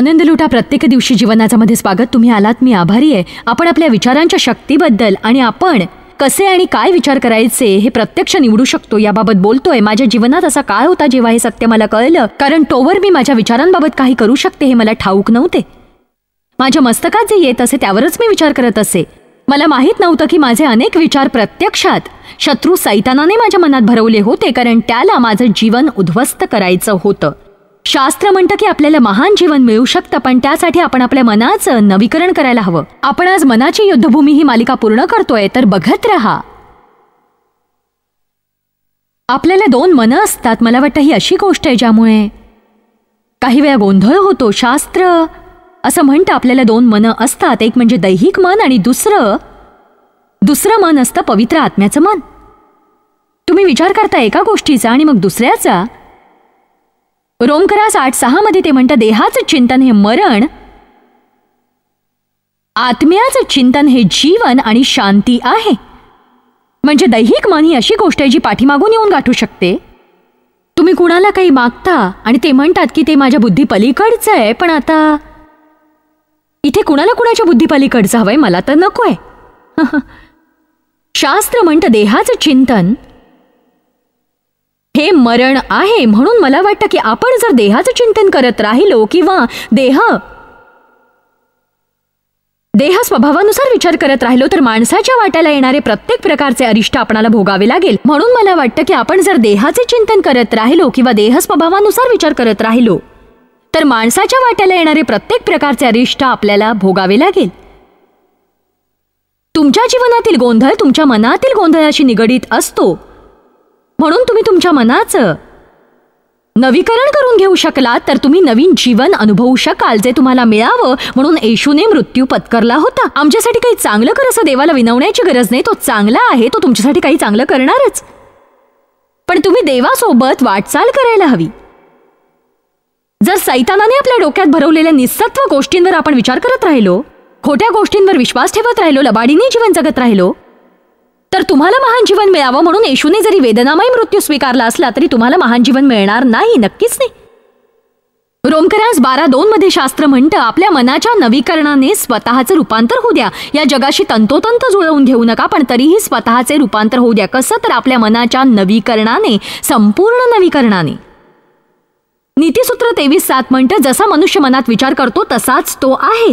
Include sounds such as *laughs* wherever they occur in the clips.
आनंद लुटा प्रत्येक दिवशी जीवनाचा मध्ये स्वागत तुम्ही आलात मी आभारी आहे आपण आपल्या विचारांच्या शक्तीबद्दल आणि आपण कसे आणि काय विचार करायचे हे प्रत्यक्ष निवडू शकतो याबाबत बोलतोय माझ्या जीवनात असा काळ होता जेव्हा हे सत्य मला कळलं कारण तोवर मी माझ्या विचारांबाबत काही करू शकते हे मला ठाऊक नव्हते माझ्या मस्तकात जे येत असे त्यावरच मी विचार करत असे मला माहीत नव्हतं की माझे अनेक विचार प्रत्यक्षात शत्रू सैतानाने माझ्या मनात भरवले होते कारण त्याला माझं जीवन उद्ध्वस्त करायचं होतं शास्त्र म्हणतं की आपल्याला महान जीवन मिळू शकतं पण त्यासाठी आपण आपल्या मनाचं नवीकरण करायला हवं आपण आज मनाची युद्धभूमी ही मालिका पूर्ण करतोय तर बघत राहा आपल्याला दोन मनं असतात मला वाटतं ही अशी गोष्ट आहे ज्यामुळे काही वेळा गोंधळ होतो शास्त्र असं म्हणतं आपल्याला दोन मनं असतात एक म्हणजे दैहिक मन आणि दुसरं दुसरं मन असतं पवित्र आत्म्याचं मन तुम्ही विचार करता एका गोष्टीचा आणि मग दुसऱ्याचा रोमकरास आठ सहा मध्ये ते म्हणतात देहाचं चिंतन हे मरण आत्म्याचं चिंतन हे जीवन आणि शांती आहे म्हणजे दैहिक मन ही अशी गोष्ट आहे जी पाठीमागून येऊन गाठू शकते तुम्ही कुणाला काही मागता आणि ते म्हणतात की ते माझ्या बुद्धी आहे पण आता इथे कुणाला कुणाच्या बुद्धी पलीकडचं हवंय मला तर नको आहे *laughs* शास्त्र म्हणतं देहाचं चिंतन हे मरण आहे म्हणून मला वाटतं की आपण जर देहाचं चिंतन करत राहिलो किंवा देह देह स्वभावानुसार विचार करत राहिलो तर माणसाच्या वाट्याला येणारे प्रत्येक प्रकारचे अरिष्ट आपणाला भोगावे लागेल म्हणून मला वाटतं की आपण जर देहाचे चिंतन करत राहिलो किंवा देह स्वभावानुसार विचार करत राहिलो तर माणसाच्या वाट्याला येणारे प्रत्येक प्रकारचे अरिष्ट आपल्याला भोगावे लागेल तुमच्या जीवनातील गोंधळ तुमच्या मनातील गोंधळाशी निगडीत असतो म्हणून तुम्ही तुमच्या मनाचं नवीकरण करून घेऊ शकलात तर तुम्ही नवीन जीवन अनुभवू शकाल जे तुम्हाला मिळावं म्हणून येशूने मृत्यू पत्करला होता आमच्यासाठी काही चांगलं कर असं देवाला विनवण्याची गरज नाही तो चांगला आहे तो तुमच्यासाठी काही चांगलं करणारच पण तुम्ही देवासोबत वाटचाल करायला हवी जर सैतानाने आपल्या डोक्यात भरवलेल्या निसत्व गोष्टींवर आपण विचार करत राहिलो खोट्या गोष्टींवर विश्वास ठेवत राहिलो लबाडीने जीवन जगत राहिलो तर तुम्हाला महान जीवन मिळावं म्हणून येशूने जरी वेदनामय मृत्यू स्वीकारला असला तरी तुम्हाला महान जीवन मिळणार नाही नक्कीच नाही रोमकरास बारा दोन मध्ये शास्त्र म्हणतं आपल्या मनाच्या नवीकरणाने स्वतःचं रूपांतर होऊ द्या या जगाशी तंतोतंत जुळवून घेऊ नका पण तरीही स्वतःचे रूपांतर होऊ द्या कसं तर आपल्या मनाच्या नवीकरणाने संपूर्ण नवीकरणाने नीतीसूत्र तेवीस सात म्हणतं जसा मनुष्य मनात विचार करतो तसाच तो आहे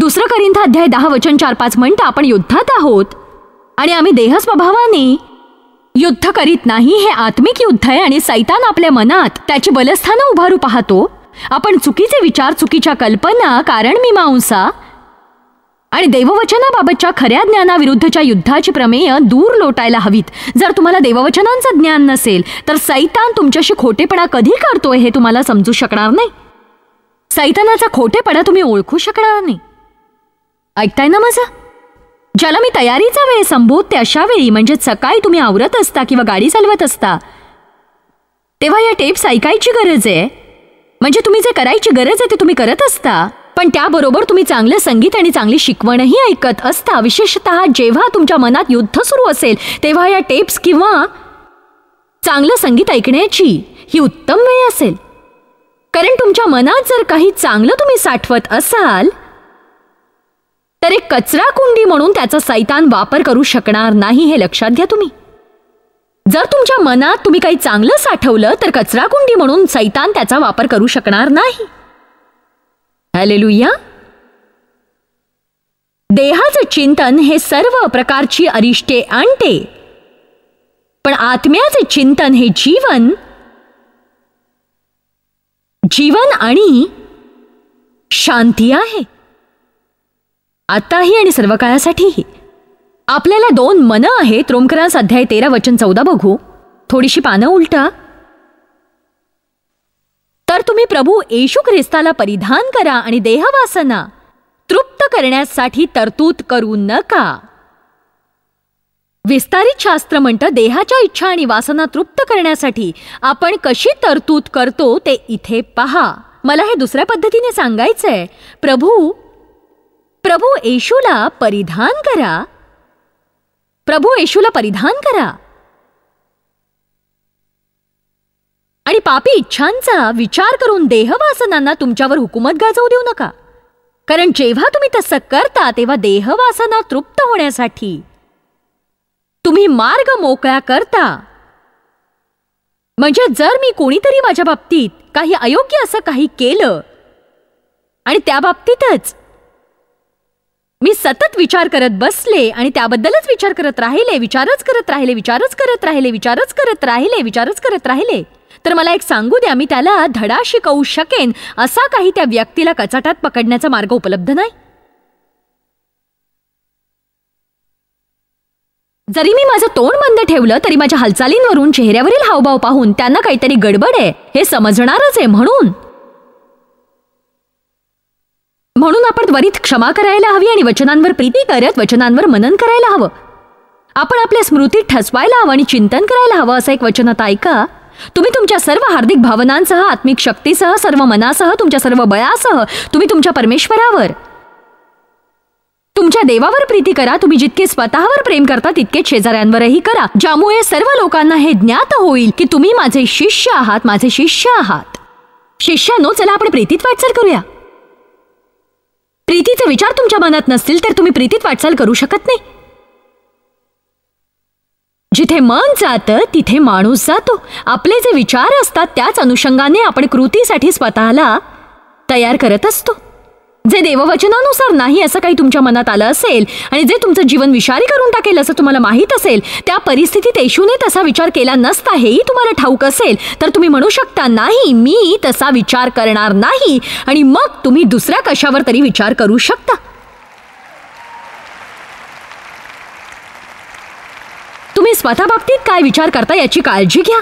दुसरं करिंथ अध्याय दहा वचन चार पाच म्हणतं आपण युद्धात आहोत आणि आम्ही देहस्वभावाने युद्ध करीत नाही हे आत्मिक युद्ध आहे आणि सैतान आपल्या मनात त्याची बलस्थानं उभारू पाहतो आपण चुकीचे विचार चुकीच्या कल्पना कारण मांसा आणि देववचनाबाबतच्या खऱ्या ज्ञानाविरुद्धच्या युद्धाची प्रमेय दूर लोटायला हवीत जर तुम्हाला देववचनांचं ज्ञान नसेल तर सैतान तुमच्याशी खोटेपणा कधी करतोय हे तुम्हाला समजू शकणार नाही सैतानाचा खोटेपणा तुम्ही ओळखू शकणार नाही ऐकताय ना माझं ज्याला मी तयारीचा वेळ संबोध ते अशा वेळी म्हणजे सकाळी तुम्ही आवरत असता किंवा गाडी चालवत असता तेव्हा या टेप्स ऐकायची गरज आहे म्हणजे तुम्ही जे करायची गरज आहे ते तुम्ही करत असता पण त्याबरोबर तुम्ही चांगलं संगीत आणि चांगली शिकवणही ऐकत असता विशेषत जेव्हा तुमच्या मनात युद्ध सुरू असेल तेव्हा या टेप्स किंवा चांगलं संगीत ऐकण्याची ही उत्तम वेळ असेल कारण तुमच्या मनात जर काही चांगलं तुम्ही साठवत असाल तर एक कचरा कुंडी म्हणून त्याचा सैतान वापर करू शकणार नाही हे लक्षात घ्या तुम्ही जर तुमच्या मनात तुम्ही काही चांगलं साठवलं तर कचरा कुंडी म्हणून सैतान त्याचा वापर करू शकणार नाही देहाचं चिंतन हे सर्व प्रकारची अरिष्टे आणते पण आत्म्याचे चिंतन हे जीवन जीवन आणि शांती आहे आताही आणि सर्व काळासाठीही आपल्याला दोन मनं आहेत रोमकरांस अध्याय तेरा वचन चौदा बघू थोडीशी पानं उलटा तर तुम्ही प्रभू येशू ख्रिस्ताला परिधान करा आणि देहवासना तृप्त करण्यासाठी तरतूद करू नका विस्तारित शास्त्र म्हणतं देहाच्या इच्छा आणि वासना तृप्त करण्यासाठी आपण कशी तरतूद करतो ते इथे पहा मला हे दुसऱ्या पद्धतीने सांगायचंय प्रभू प्रभू येशूला परिधान करा प्रभू येशूला परिधान करा आणि पापी इच्छांचा विचार करून देहवासनांना तुमच्यावर हुकूमत गाजवू देऊ नका कारण जेव्हा तुम्ही तसं करता तेव्हा देहवासना तृप्त होण्यासाठी तुम्ही मार्ग मोकळा करता म्हणजे जर मी कोणीतरी माझ्या बाबतीत काही अयोग्य असं काही केलं आणि त्या बाबतीतच मी सतत विचार करत बसले आणि त्याबद्दलच विचार करत राहिले विचारच करत राहिले विचारच करत राहिले विचारच करत राहिले विचारच करत राहिले तर मला एक सांगू द्या मी त्याला धडा शिकवू शकेन असा काही त्या व्यक्तीला कचाटात पकडण्याचा मार्ग उपलब्ध नाही जरी मी माझं तोंड बंद ठेवलं तरी माझ्या हालचालींवरून चेहऱ्यावरील हावभाव पाहून त्यांना काहीतरी गडबड आहे हे समजणारच आहे म्हणून म्हणून आपण त्वरित क्षमा करायला हवी आणि वचनांवर प्रीती करत वचनांवर मनन करायला हवं आपण आपल्या स्मृतीत ठसवायला हवं आणि चिंतन करायला हवं असं एक वचन आता ऐका तुम्ही तुमच्या सर्व हार्दिक भावनांसह आत्मिक शक्तीसह सर्व मनासह तुमच्या सर्व बळासह तुम्ही तुमच्या परमेश्वरावर तुमच्या देवावर प्रीती करा तुम्ही जितके स्वतःवर प्रेम करता तितके शेजाऱ्यांवरही करा ज्यामुळे सर्व लोकांना हे ज्ञात होईल की तुम्ही माझे शिष्य आहात माझे शिष्य आहात शिष्यानो चला आपण प्रीतीत वाटचाल करूया प्रीतीचे विचार तुमच्या मनात नसतील तर तुम्ही प्रीतीत वाटचाल करू शकत नाही जिथे मन जातं तिथे माणूस जातो आपले जे विचार असतात त्याच अनुषंगाने आपण कृतीसाठी स्वतःला तयार करत असतो जे देववचनानुसार नाही असं काही तुमच्या मनात आलं असेल आणि जे तुमचं जीवन विषारी करून टाकेल असं तुम्हाला माहीत असेल त्या परिस्थितीत येशूने तसा विचार केला नसता हेही तुम्हाला ठाऊक असेल तर तुम्ही म्हणू शकता नाही मी तसा विचार करणार नाही आणि मग तुम्ही दुसऱ्या कशावर तरी विचार करू शकता तुम्ही स्वतः बाबतीत काय विचार करता याची काळजी घ्या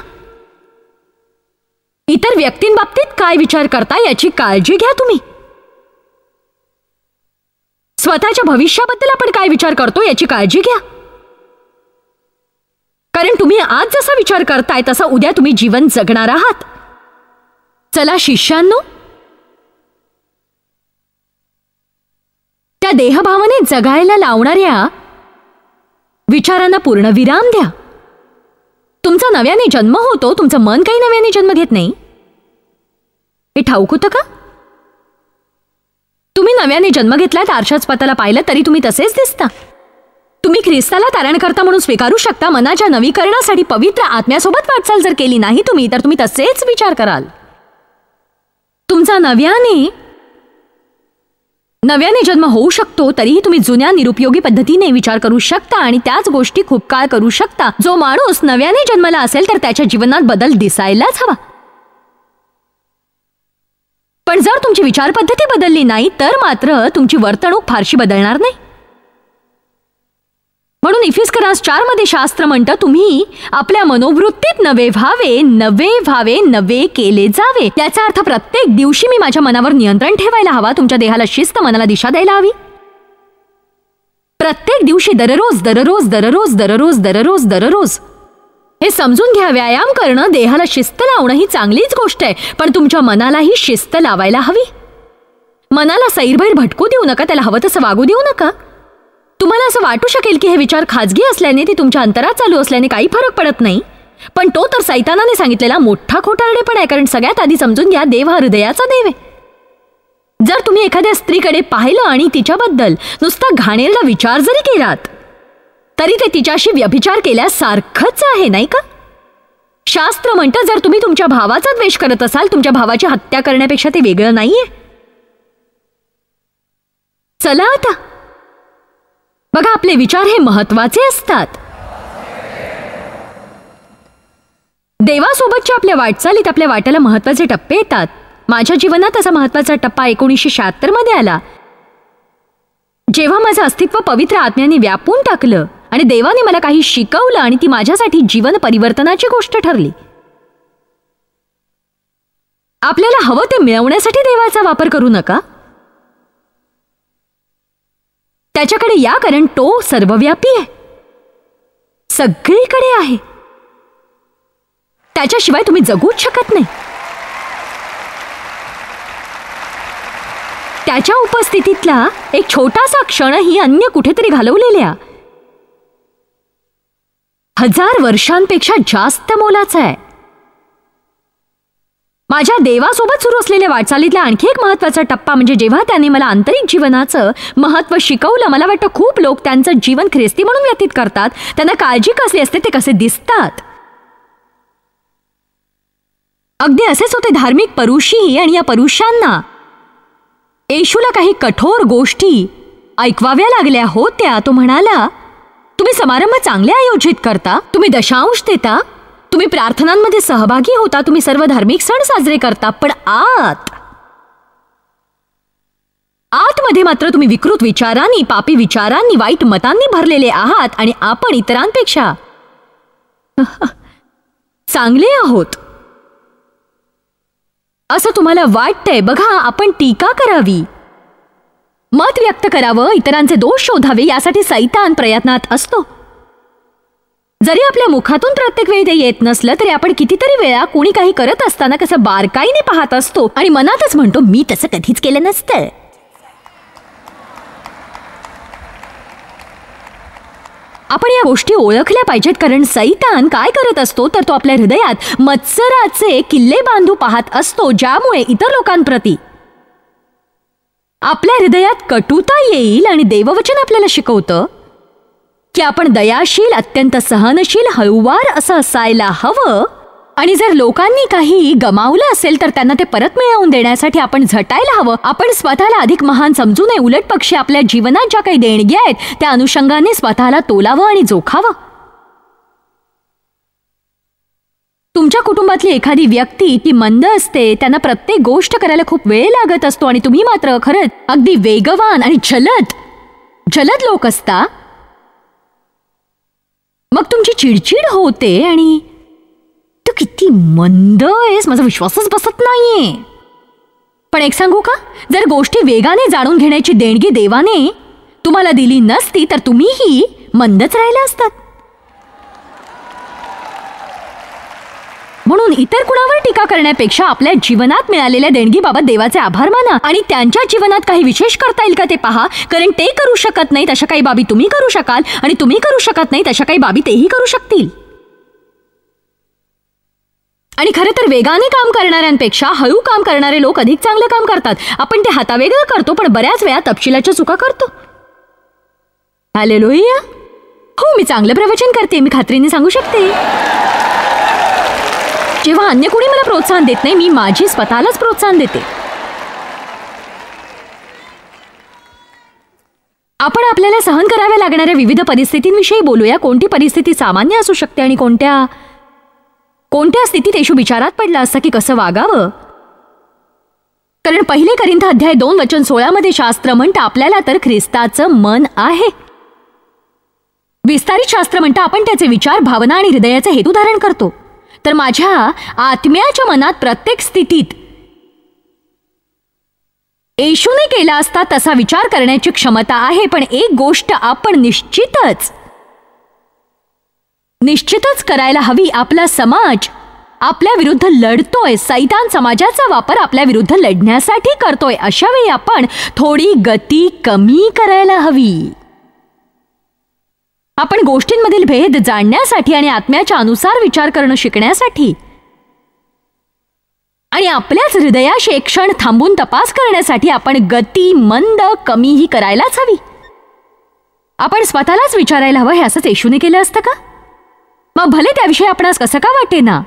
इतर व्यक्तींबाबतीत काय विचार करता याची काळजी घ्या तुम्ही स्वतःच्या भविष्याबद्दल आपण काय विचार करतो याची काळजी घ्या कारण तुम्ही आज जसा विचार करताय तसा उद्या तुम्ही जीवन जगणार आहात चला शिष्यांनो त्या देहभावाने जगायला लावणाऱ्या विचारांना पूर्ण विराम द्या तुमचा नव्याने जन्म होतो तुमचं मन काही नव्याने जन्म घेत नाही हे ठाऊक होतं का तुम्ही नव्याने जन्म घेतलात आरशाच पाताला पाहिलं तरी तुम्ही तसेच दिसता तुम्ही ख्रिस्ताला तारणकर्ता म्हणून स्वीकारू शकता मनाच्या नवीकरणासाठी पवित्र आत्म्यासोबत वाटचाल जर केली नाही तुम्ही तर तुम्ही तसेच विचार कराल तुमचा नव्याने नव्याने जन्म होऊ शकतो तरीही तुम्ही जुन्या निरुपयोगी पद्धतीने विचार करू शकता आणि त्याच गोष्टी खूप काळ करू शकता जो माणूस नव्याने जन्मला असेल तर त्याच्या जीवनात बदल दिसायलाच हवा पण जर तुमची विचारपद्धती बदलली नाही तर मात्र तुमची वर्तणूक फारशी बदलणार नाही म्हणून इफिस्करास चार मध्ये शास्त्र म्हणत तुम्ही आपल्या मनोवृत्तीत नवे व्हावे नवे व्हावे नवे केले जावे याचा अर्थ प्रत्येक दिवशी मी माझ्या मनावर नियंत्रण ठेवायला हवा तुमच्या देहाला शिस्त मनाला दिशा द्यायला हवी प्रत्येक दिवशी दररोज दररोज दररोज दररोज दररोज दररोज हे समजून घ्या व्यायाम करणं देहाला शिस्त लावणं ही चांगलीच गोष्ट आहे पण तुमच्या मनालाही शिस्त लावायला हवी मनाला सैरभैर भटकू देऊ नका त्याला हवं तसं वागू देऊ नका तुम्हाला असं वाटू शकेल की हे विचार खाजगी असल्याने ते तुमच्या अंतरात चालू असल्याने काही फरक पडत नाही पण तो तर सैतानाने सांगितलेला मोठा खोटारडे पण आहे कारण सगळ्यात आधी समजून घ्या देव हा हृदयाचा देव आहे जर तुम्ही एखाद्या स्त्रीकडे पाहिलं आणि तिच्याबद्दल नुसता घाणेरला विचार जरी केलात तरी ते तिच्याशी व्यभिचार केल्यासारखंच आहे नाही का शास्त्र म्हणतं जर तुम्ही तुमच्या भावाचा द्वेष करत असाल तुमच्या भावाची हत्या करण्यापेक्षा ते वेगळं नाहीये चला आता बघा आपले विचार हे महत्वाचे असतात देवासोबतच्या आपल्या वाटचालीत आपल्या वाट्याला महत्वाचे टप्पे येतात माझ्या जीवनात असा महत्वाचा टप्पा एकोणीसशे शहात्तर मध्ये आला जेव्हा माझं अस्तित्व पवित्र आत्म्याने व्यापून टाकलं आणि देवाने मला काही शिकवलं आणि ती माझ्यासाठी जीवन परिवर्तनाची गोष्ट ठरली आपल्याला हवं ते मिळवण्यासाठी देवाचा वापर करू नका त्याच्याकडे या कारण तो सर्वव्यापी आहे सगळीकडे आहे त्याच्याशिवाय तुम्ही जगूच शकत नाही त्याच्या उपस्थितीतला एक छोटासा क्षणही अन्य कुठेतरी घालवलेल्या हजार वर्षांपेक्षा जास्त मोलाचा आहे माझ्या देवासोबत सुरू असलेल्या वाटचालीतला आणखी एक महत्वाचा टप्पा म्हणजे जेव्हा त्याने मला आंतरिक जीवनाचं महत्त्व शिकवलं मला वाटतं खूप लोक त्यांचं जीवन ख्रिस्ती म्हणून व्यतीत करतात त्यांना काळजी कसली असते ते कसे दिसतात अगदी असेच होते धार्मिक परुषीही आणि या परुषांना येशूला काही कठोर गोष्टी ऐकवाव्या लागल्या होत्या तो म्हणाला तुम्ही समारंभ चांगले आयोजित करता तुम्ही दशांश देता तुम्ही प्रार्थनांमध्ये सहभागी होता तुम्ही सर्व धार्मिक सण साजरे करता पण आत आतमध्ये मात्र तुम्ही विकृत विचारांनी पापी विचारांनी वाईट मतांनी भरलेले आहात आणि आपण इतरांपेक्षा *laughs* चांगले आहोत असं तुम्हाला वाटतंय बघा आपण टीका करावी मत व्यक्त करावं इतरांचे दोष शोधावे यासाठी सैतान प्रयत्नात असतो जरी आपल्या मुखातून प्रत्येक वेळी ते येत नसलं तरी आपण कितीतरी वेळा कोणी काही करत असताना कसं बारकाईने पाहत असतो आणि मनातच म्हणतो मी तसं कधीच केलं नसतं आपण या गोष्टी ओळखल्या पाहिजेत कारण सैतान काय करत असतो तर तो आपल्या हृदयात मत्सराचे किल्ले बांधू पाहत असतो ज्यामुळे इतर लोकांप्रती आपल्या हृदयात कटुता येईल आणि देववचन आपल्याला शिकवतं की आपण दयाशील अत्यंत सहनशील हळूवार असं असायला हवं आणि जर लोकांनी काही गमावलं असेल तर त्यांना ते परत मिळवून देण्यासाठी आपण झटायला हवं आपण स्वतःला अधिक महान समजू नये उलट पक्षी आपल्या जीवनात ज्या काही देणग्या आहेत त्या अनुषंगाने स्वतःला तोलावं आणि जोखावं तुमच्या कुटुंबातली एखादी व्यक्ती ती मंद असते त्यांना प्रत्येक गोष्ट करायला खूप वेळ लागत असतो आणि तुम्ही मात्र खरंच अगदी वेगवान आणि जलद जलद लोक असता मग तुमची चिडचिड होते आणि तू किती मंद आहेस माझा विश्वासच बसत नाहीये पण एक सांगू का जर गोष्टी वेगाने जाणून घेण्याची देणगी देवाने तुम्हाला दिली नसती तर तुम्हीही मंदच राहिला असतात म्हणून इतर कुणावर टीका करण्यापेक्षा आपल्या जीवनात मिळालेल्या देणगीबाबत देवाचे आभार माना आणि त्यांच्या जीवनात काही विशेष करता येईल का ते पहा कारण ते करू शकत नाही तशा काही बाबी तुम्ही करू शकाल आणि तुम्ही करू शकत नाही तशा काही बाबी तेही करू शकतील आणि खरं तर वेगाने काम करणाऱ्यांपेक्षा हळू काम करणारे लोक अधिक चांगलं काम करतात आपण ते हातावेगळं करतो पण बऱ्याच वेळा तपशिलाच्या चुका करतो लोहिया हो मी चांगलं प्रवचन करते मी खात्रीने सांगू शकते जेव्हा अन्य कोणी मला प्रोत्साहन देत नाही मी माझी स्वतःलाच प्रोत्साहन देते आपण आपल्याला सहन कराव्या लागणाऱ्या विविध परिस्थितींविषयी बोलूया कोणती परिस्थिती सामान्य असू शकते आणि कोणत्या कोणत्या स्थितीत येशू विचारात पडला असता की कसं वागावं कारण पहिले करिंथ अध्याय दोन वचन सोळामध्ये शास्त्र म्हणतं आपल्याला तर ख्रिस्ताचं मन आहे विस्तारित शास्त्र म्हणतं आपण त्याचे विचार भावना आणि हेतू धारण करतो तर माझ्या आत्म्याच्या मनात प्रत्येक स्थितीत येशूने केला असता तसा विचार करण्याची क्षमता आहे पण एक गोष्ट आपण निश्चितच निश्चितच करायला हवी आपला समाज आपल्या विरुद्ध लढतोय सैतान समाजाचा वापर आपल्या विरुद्ध लढण्यासाठी करतोय अशा वेळी आपण थोडी गती कमी करायला हवी आपण गोष्टींमधील भेद जाणण्यासाठी आणि आत्म्याच्या अनुसार विचार करणं शिकण्यासाठी आणि आपल्याच हृदयाशी एक क्षण थांबून तपास करण्यासाठी आपण गती मंद कमी ही करायलाच हवी आपण स्वतःलाच विचारायला हवं हे असंच येशूने केलं असतं का मग भले त्याविषयी आपण कसं का वाटे ना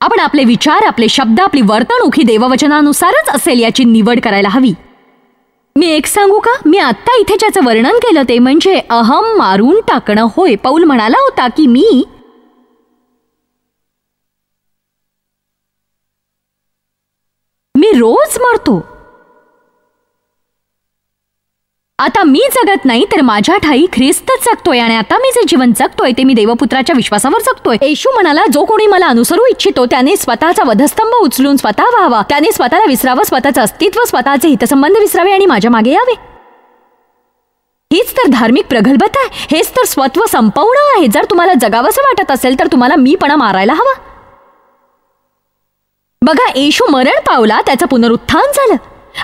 आपण आपले विचार आपले शब्द आपली वर्तणूक ही देववचनानुसारच असेल याची निवड करायला हवी मी एक सांगू का मी आत्ता इथे ज्याचं वर्णन केलं ते म्हणजे अहम मारून टाकणं होय पाऊल म्हणाला होता की मी मी रोज मरतो आता मी जगत नाही तर माझ्या ठाई ख्रिस्तच जगतोय आणि आता मी जे जीवन जगतोय ते मी देवपुत्राच्या विश्वासावर जगतोय येशू म्हणाला जो कोणी मला अनुसरू इच्छितो त्याने स्वतःचा वधस्तंभ उचलून स्वतः व्हावा त्याने स्वतःला विसरावं स्वतःचं अस्तित्व स्वतःचे हितसंबंध विसरावे आणि माझ्या मागे यावे हीच तर धार्मिक प्रगल्भता आहे हेच तर स्वत्व संपवणं आहे जर तुम्हाला जगावंसं वाटत असेल तर तुम्हाला मी मीपणा मारायला हवा बघा येशू मरण पावला त्याचं पुनरुत्थान झालं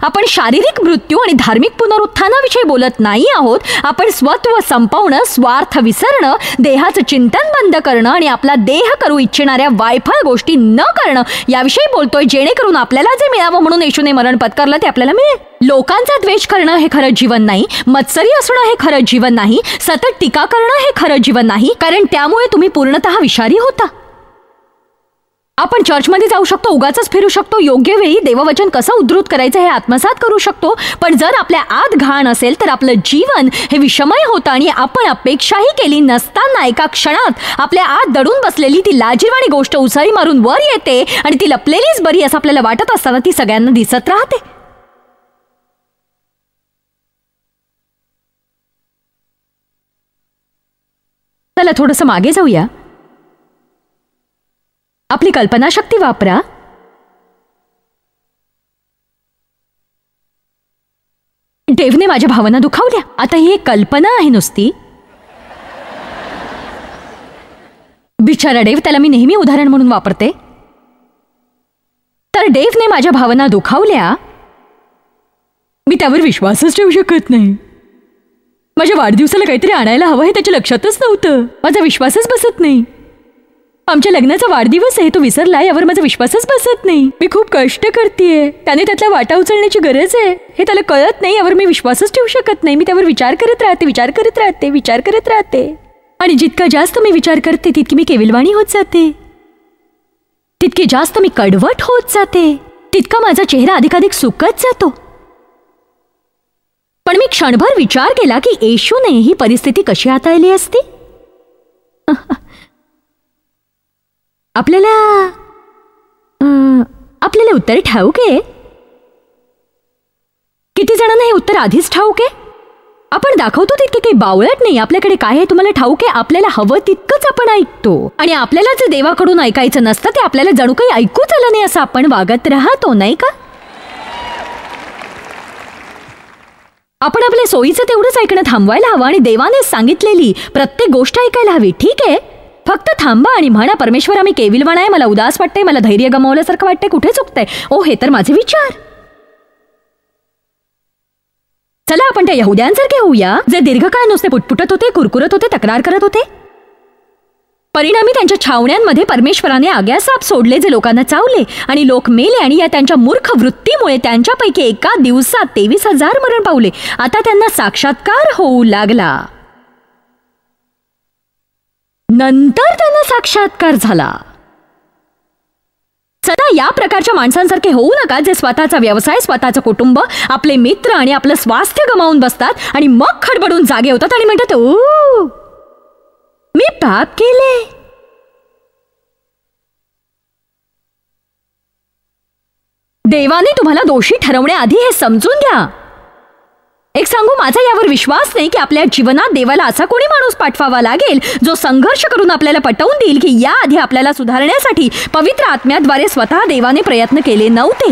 आपण शारीरिक मृत्यू आणि धार्मिक पुनरुत्थानाविषयी बोलत नाही आहोत आपण स्वत्व संपवणं स्वार्थ विसरणं देहाचं चिंतन बंद करणं आणि आपला देह करू इच्छिणाऱ्या वायफळ गोष्टी न करणं याविषयी बोलतोय जेणेकरून आपल्याला जे मिळावं म्हणून येशूने मरण पत्करलं ते आपल्याला मिळेल लोकांचा द्वेष करणं हे खरं जीवन नाही मत्सरी असणं हे खरं जीवन नाही सतत टीका करणं हे खरं जीवन नाही कारण त्यामुळे तुम्ही पूर्णतः विषारी होता आपण चर्चमध्ये जाऊ शकतो उगाच फिरू शकतो योग्य वेळी देववचन कसं उद्धृत करायचं हे आत्मसात करू शकतो पण जर आपल्या आत घाण असेल तर आपलं जीवन हे विषमय होतं आणि आपण अपेक्षाही केली नसताना एका क्षणात आपल्या आत दडून बसलेली ती लाजीरवाणी गोष्ट उसारी मारून वर येते आणि ती लपलेलीच बरी असं आपल्याला वाटत असताना ती सगळ्यांना दिसत राहते चला थोडंसं मागे जाऊया आपली कल्पनाशक्ती वापरा डेवने माझ्या भावना दुखावल्या आता ही एक कल्पना आहे नुसती बिचारा डेव त्याला मी नेहमी उदाहरण म्हणून वापरते तर डेवने माझ्या भावना दुखावल्या मी त्यावर विश्वासच ठेवू शकत नाही माझ्या वाढदिवसाला काहीतरी आणायला हवं हे त्याच्या लक्षातच नव्हतं माझा विश्वासच बसत नाही आमच्या लग्नाचा वाढदिवस आहे तो विसरला यावर माझा विश्वासच बसत नाही मी खूप कष्ट करते त्याने त्यातला वाटा उचलण्याची गरज आहे हे त्याला कळत नाही यावर मी विश्वासच ठेवू शकत नाही मी त्यावर विचार करत राहते विचार करत राहते विचार करत राहते आणि जितका जास्त मी विचार करते तितकी मी केविलवाणी होत जाते तितकी जास्त मी कडवट होत जाते तितका माझा चेहरा अधिकाधिक सुकत जातो पण मी क्षणभर विचार केला की येशूने ही परिस्थिती कशी हाताळली असती आपल्याला आपल्याला उत्तर ठाऊक आहे किती जणांना हे उत्तर आधीच ठाऊक आहे आपण दाखवतो तितके काही बावळत नाही आपल्याकडे काय आहे तुम्हाला ठाऊक आहे आपल्याला हवं तितकंच आपण ऐकतो आणि आपल्याला जे देवाकडून ऐकायचं नसतं ते आपल्याला जणू काही ऐकूच आलं नाही असं आपण वागत राहतो नाही का आपण आपल्या सोयीचं तेवढंच ऐकणं थांबवायला हवं आणि देवाने सांगितलेली प्रत्येक गोष्ट ऐकायला हवी ठीक आहे फक्त थांबा आणि म्हणा परमेश्वर आम्ही केविलवाण आहे मला उदास वाटते मला धैर्य गमावल्यासारखं वाटते कुठे चुकतंय ओ हे तर माझे विचार चला आपण त्या यहुद्यांसारखे होऊया जे दीर्घकाळ नुसते पुटपुटत होते कुरकुरत होते तक्रार करत होते परिणामी त्यांच्या छावण्यांमध्ये परमेश्वराने आग्यासाप सोडले जे लोकांना चावले आणि लोक मेले आणि या त्यांच्या मूर्ख वृत्तीमुळे त्यांच्यापैकी एका दिवसात तेवीस हजार मरण पावले आता त्यांना साक्षात्कार होऊ लागला नंतर त्यांना साक्षात्कार झाला सदा या प्रकारच्या माणसांसारखे होऊ नका जे स्वतःचा व्यवसाय स्वतःचं कुटुंब आपले मित्र आणि आपलं स्वास्थ्य गमावून बसतात आणि मग खडबडून जागे होतात आणि म्हणतात ओ मी पाप केले देवाने तुम्हाला दोषी ठरवण्याआधी हे समजून घ्या एक सांगू माझा यावर विश्वास नाही की आपल्या जीवनात देवाला असा कोणी माणूस पाठवावा लागेल जो संघर्ष करून आपल्याला पटवून देईल की याआधी आपल्याला सुधारण्यासाठी पवित्र आत्म्याद्वारे स्वतः देवाने प्रयत्न केले नव्हते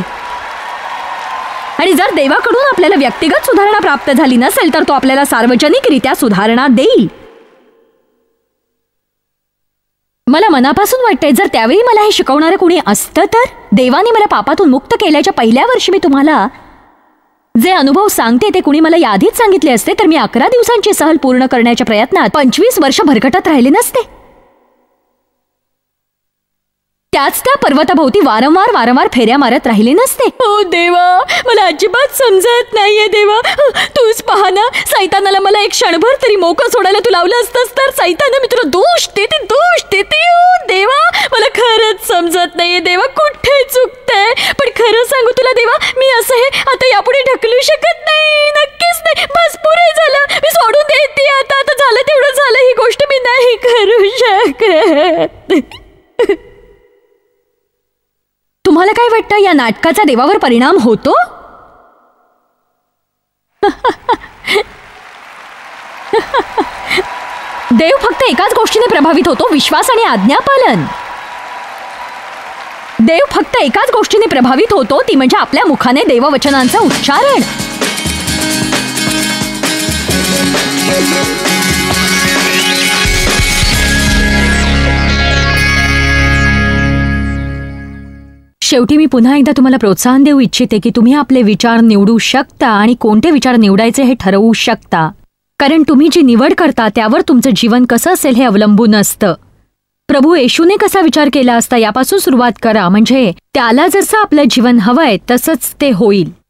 आणि जर देवाकडून आपल्याला व्यक्तिगत सुधारणा प्राप्त झाली नसेल तर तो आपल्याला सार्वजनिकरित्या सुधारणा देईल मला मनापासून वाटतंय जर त्यावेळी मला हे शिकवणारं कोणी असतं तर देवाने मला पापातून मुक्त केल्याच्या पहिल्या वर्षी मी तुम्हाला जे अनुभव सांगते ते कुणी मला याआधीच सांगितले असते तर मी अकरा दिवसांची सहल पूर्ण करण्याच्या प्रयत्नात पंचवीस वर्ष भरकटत राहिले नसते त्याच त्या पर्वताभोवती वारंवार वारंवार फेऱ्या मारत राहिले नसते ओ देवा मला अजिबात समजत नाहीये देवा तूच पाहना ना सैतानाला मला एक क्षणभर तरी मोकं सोडायला तू लावलं असतंस तर सैताना मित्र दोष देते दोष देते देवा समजत नाहीये देवा कुठे चुकते पण खरं सांगू तुला देवा मी असं हे आता यापुढे ढकलू शकत नाही नक्कीच नाही बस पुरे झालं मी सोडून देते आता आता झालं तेवढं झालं ही गोष्ट मी नाही करू शकत तुम्हाला काय वाटतं या नाटकाचा देवावर परिणाम होतो देव फक्त एकाच गोष्टीने प्रभावित होतो विश्वास आणि आज्ञापालन देव फक्त एकाच गोष्टीने प्रभावित होतो ती म्हणजे आपल्या मुखाने देववचनांचं उच्चारण शेवटी मी पुन्हा एकदा तुम्हाला प्रोत्साहन देऊ इच्छिते की तुम्ही आपले विचार निवडू शकता आणि कोणते विचार निवडायचे हे ठरवू शकता कारण तुम्ही जी निवड करता त्यावर तुमचं जीवन कसं असेल हे अवलंबून असतं प्रभू येशूने कसा विचार केला असता यापासून सुरुवात करा म्हणजे त्याला जसं आपलं जीवन हवंय तसंच ते होईल